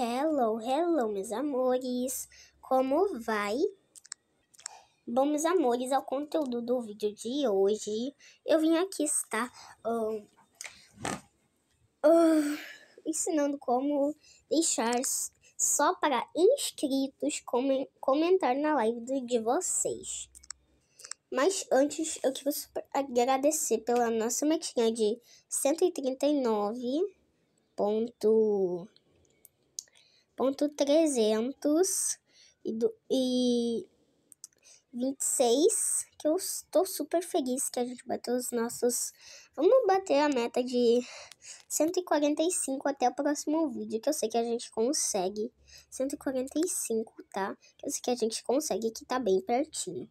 Hello, hello, meus amores! Como vai? Bom, meus amores, ao conteúdo do vídeo de hoje, eu vim aqui estar uh, uh, ensinando como deixar só para inscritos com comentar na live do, de vocês. Mas antes, eu quero agradecer pela nossa metinha de 139 ponto ponto trezentos e, e 26, que eu estou super feliz que a gente bateu os nossos... Vamos bater a meta de 145 até o próximo vídeo, que eu sei que a gente consegue. 145, tá? Que eu sei que a gente consegue, que tá bem pertinho.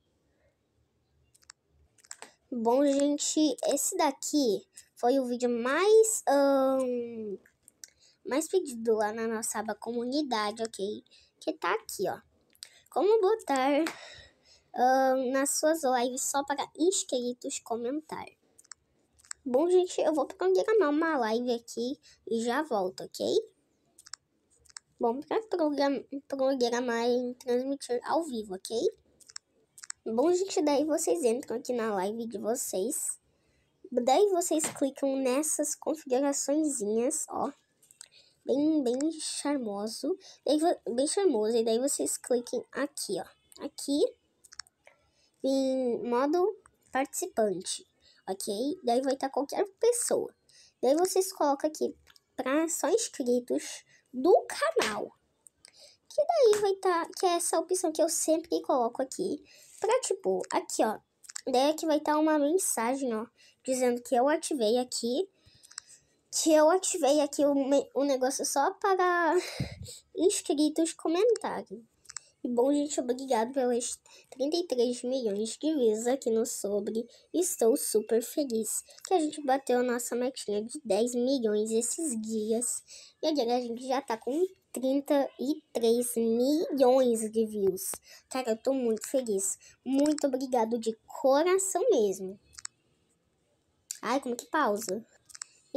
Bom, gente, esse daqui foi o vídeo mais... Um mais pedido lá na nossa aba comunidade, ok? Que tá aqui, ó. Como botar uh, nas suas lives só para inscritos comentar. Bom, gente, eu vou programar uma live aqui e já volto, ok? Bom, para program programar e transmitir ao vivo, ok? Bom, gente, daí vocês entram aqui na live de vocês. Daí vocês clicam nessas configuraçõezinhas, ó bem, bem charmoso, daí, bem charmoso, e daí vocês cliquem aqui, ó, aqui, em modo participante, ok? Daí vai estar qualquer pessoa. Daí vocês colocam aqui para só inscritos do canal. Que daí vai estar, tá, que é essa opção que eu sempre coloco aqui, para tipo, aqui ó, daí aqui é vai estar tá uma mensagem, ó, dizendo que eu ativei aqui que eu ativei aqui o, o negócio só para inscritos comentarem. E bom, gente, obrigado pelas 33 milhões de views aqui no Sobre. Estou super feliz que a gente bateu a nossa metinha de 10 milhões esses dias. E agora a gente já tá com 33 milhões de views. Cara, eu tô muito feliz. Muito obrigado de coração mesmo. Ai, como que pausa?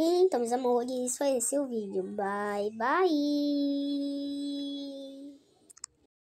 Então, meus amores, foi esse o vídeo. Bye, bye!